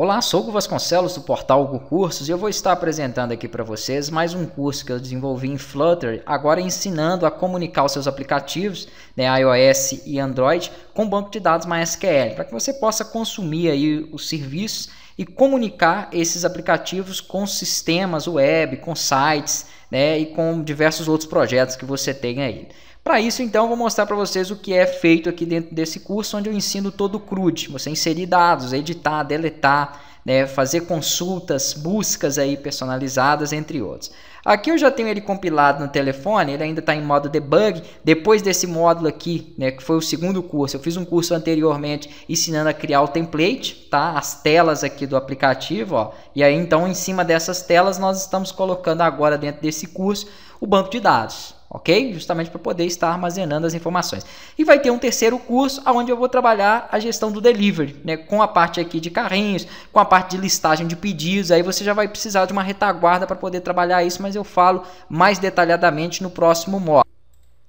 Olá, sou o Vasconcelos do portal Hugo Cursos e eu vou estar apresentando aqui para vocês mais um curso que eu desenvolvi em Flutter, agora ensinando a comunicar os seus aplicativos, né, iOS e Android, com banco de dados MySQL, para que você possa consumir aí os serviços e comunicar esses aplicativos com sistemas web, com sites né, e com diversos outros projetos que você tem aí. Para isso, então, vou mostrar para vocês o que é feito aqui dentro desse curso, onde eu ensino todo o CRUD. Você inserir dados, editar, deletar, né, fazer consultas, buscas aí personalizadas, entre outros. Aqui eu já tenho ele compilado no telefone, ele ainda está em modo debug. Depois desse módulo aqui, né, que foi o segundo curso, eu fiz um curso anteriormente ensinando a criar o template, tá? As telas aqui do aplicativo, ó. E aí então em cima dessas telas nós estamos colocando agora dentro desse curso o banco de dados ok? Justamente para poder estar armazenando as informações. E vai ter um terceiro curso onde eu vou trabalhar a gestão do delivery, né? com a parte aqui de carrinhos, com a parte de listagem de pedidos, aí você já vai precisar de uma retaguarda para poder trabalhar isso, mas eu falo mais detalhadamente no próximo módulo.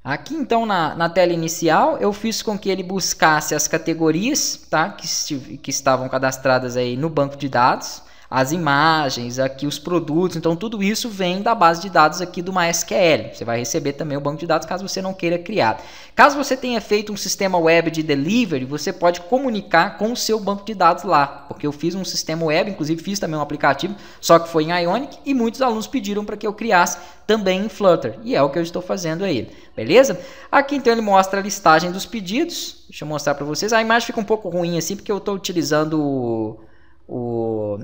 Aqui então na, na, tela inicial eu fiz com que ele buscasse as categorias tá, que, que estavam cadastradas aí no banco de dados as imagens, aqui os produtos. Então tudo isso vem da base de dados aqui do MySQL. Você vai receber também o banco de dados caso você não queira criar. Caso você tenha feito um sistema web de delivery, você pode comunicar com o seu banco de dados lá, porque eu fiz um sistema web, inclusive fiz também um aplicativo, só que foi em Ionic e muitos alunos pediram para que eu criasse também em Flutter, e é o que eu estou fazendo aí, beleza? Aqui então ele mostra a listagem dos pedidos, deixa eu mostrar para vocês, a imagem fica um pouco ruim assim, porque eu estou utilizando o, o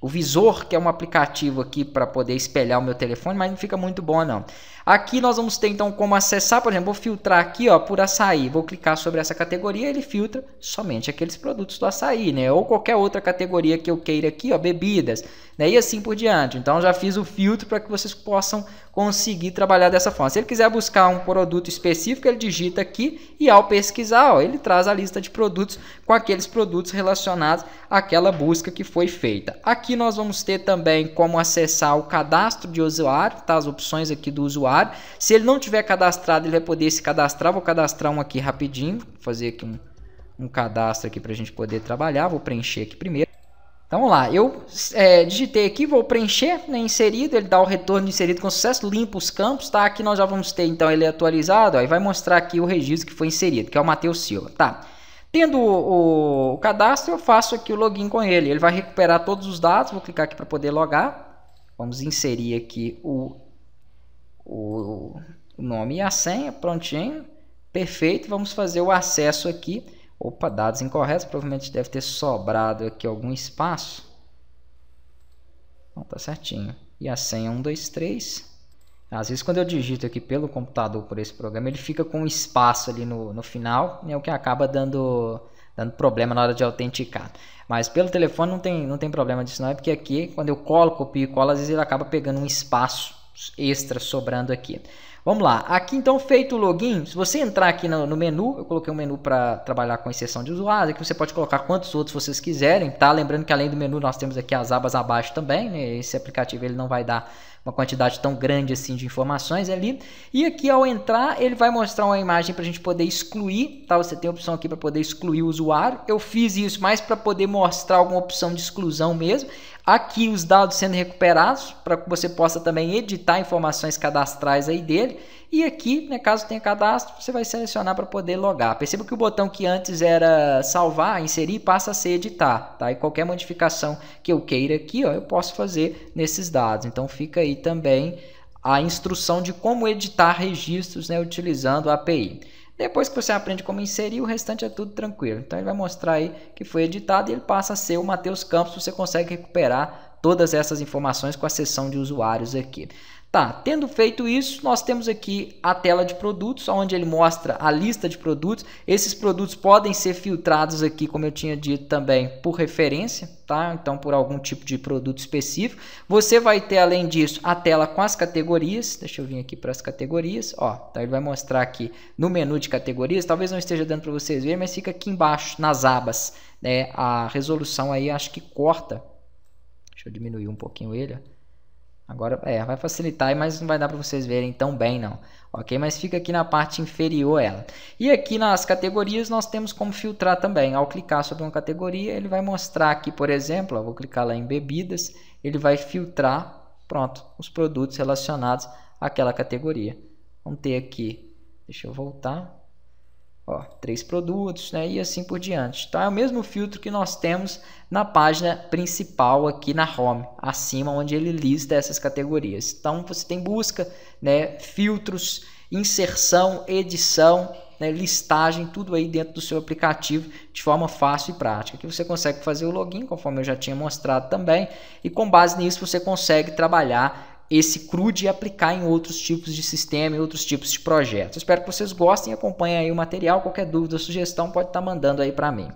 o visor, que é um aplicativo aqui para poder espelhar o meu telefone, mas não fica muito bom não. Aqui nós vamos ter então como acessar, por exemplo, vou filtrar aqui ó, por açaí, vou clicar sobre essa categoria, ele filtra somente aqueles produtos do açaí, né? Ou qualquer outra categoria que eu queira aqui, ó, bebidas, né? E assim por diante. Então já fiz o filtro para que vocês possam conseguir trabalhar dessa forma. Se ele quiser buscar um produto específico, ele digita aqui e ao pesquisar, ó, ele traz a lista de produtos com aqueles produtos relacionados àquela busca que foi feita. Aqui Aqui nós vamos ter também como acessar o cadastro de usuário, tá? as opções aqui do usuário. Se ele não tiver cadastrado, ele vai poder se cadastrar. Vou cadastrar um aqui rapidinho, vou fazer aqui um, um cadastro aqui para a gente poder trabalhar. Vou preencher aqui primeiro. Então vamos lá, eu é, digitei aqui, vou preencher, né, inserido, ele dá o retorno inserido com sucesso, limpa os campos, tá? Aqui nós já vamos ter então ele atualizado, aí e vai mostrar aqui o registro que foi inserido, que é o Matheus Silva, tá? Tendo o, o, cadastro, eu faço aqui o login com ele. Ele vai recuperar todos os dados. Vou clicar aqui para poder logar. Vamos inserir aqui o, o, o nome e a senha. Prontinho. Perfeito. Vamos fazer o acesso aqui. Opa, dados incorretos. Provavelmente deve ter sobrado aqui algum espaço. Não, tá certinho. E a senha 123. Às vezes quando eu digito aqui pelo computador por esse programa, ele fica com um espaço ali no, no final, né, o que acaba dando, dando problema na hora de autenticar. Mas pelo telefone não tem, não tem problema disso não, é porque aqui quando eu colo, copio e colo, às vezes ele acaba pegando um espaço extra sobrando aqui. Vamos lá. Aqui, então, feito o login, se você entrar aqui no, no menu, eu coloquei um menu para trabalhar com exceção de usuários. Aqui você pode colocar quantos outros vocês quiserem, tá? Lembrando que além do menu, nós temos aqui as abas abaixo também, né? Esse aplicativo ele não vai dar uma quantidade tão grande assim de informações ali. E aqui, ao entrar, ele vai mostrar uma imagem para a gente poder excluir, tá? Você tem a opção aqui para poder excluir o usuário. Eu fiz isso mais para poder mostrar alguma opção de exclusão mesmo. Aqui, os dados sendo recuperados, para que você possa também editar informações cadastrais aí dele. E aqui, né, caso tenha cadastro, você vai selecionar para poder logar. Perceba que o botão que antes era salvar, inserir, passa a ser editar. Tá? E qualquer modificação que eu queira aqui, ó, eu posso fazer nesses dados. Então fica aí também a instrução de como editar registros né, utilizando a API. Depois que você aprende como inserir, o restante é tudo tranquilo. Então ele vai mostrar aí que foi editado e ele passa a ser o Matheus Campos. Você consegue recuperar todas essas informações com a seção de usuários aqui. Tá, tendo feito isso, nós temos aqui a tela de produtos, onde ele mostra a lista de produtos. Esses produtos podem ser filtrados aqui, como eu tinha dito também, por referência, tá? Então, por algum tipo de produto específico. Você vai ter, além disso, a tela com as categorias. Deixa eu vir aqui para as categorias, ó. Tá, ele vai mostrar aqui no menu de categorias. Talvez não esteja dando para vocês verem, mas fica aqui embaixo, nas abas, né? A resolução aí, acho que corta. Deixa eu diminuir um pouquinho ele, ó Agora, é, vai facilitar, mas não vai dar para vocês verem tão bem não, ok? Mas fica aqui na parte inferior ela. E aqui nas categorias nós temos como filtrar também. Ao clicar sobre uma categoria, ele vai mostrar aqui, por exemplo, ó, vou clicar lá em bebidas, ele vai filtrar, pronto, os produtos relacionados àquela categoria. Vamos ter aqui, deixa eu voltar, Ó, três produtos, né? E assim por diante. Então é o mesmo filtro que nós temos na página principal aqui na home, acima onde ele lista essas categorias. Então você tem busca, né? Filtros, inserção, edição, né? listagem, tudo aí dentro do seu aplicativo de forma fácil e prática. Aqui você consegue fazer o login, conforme eu já tinha mostrado também, e com base nisso você consegue trabalhar esse CRUD e aplicar em outros tipos de sistema e outros tipos de projetos. Espero que vocês gostem, acompanhem aí o material, qualquer dúvida, sugestão pode estar tá mandando aí para mim.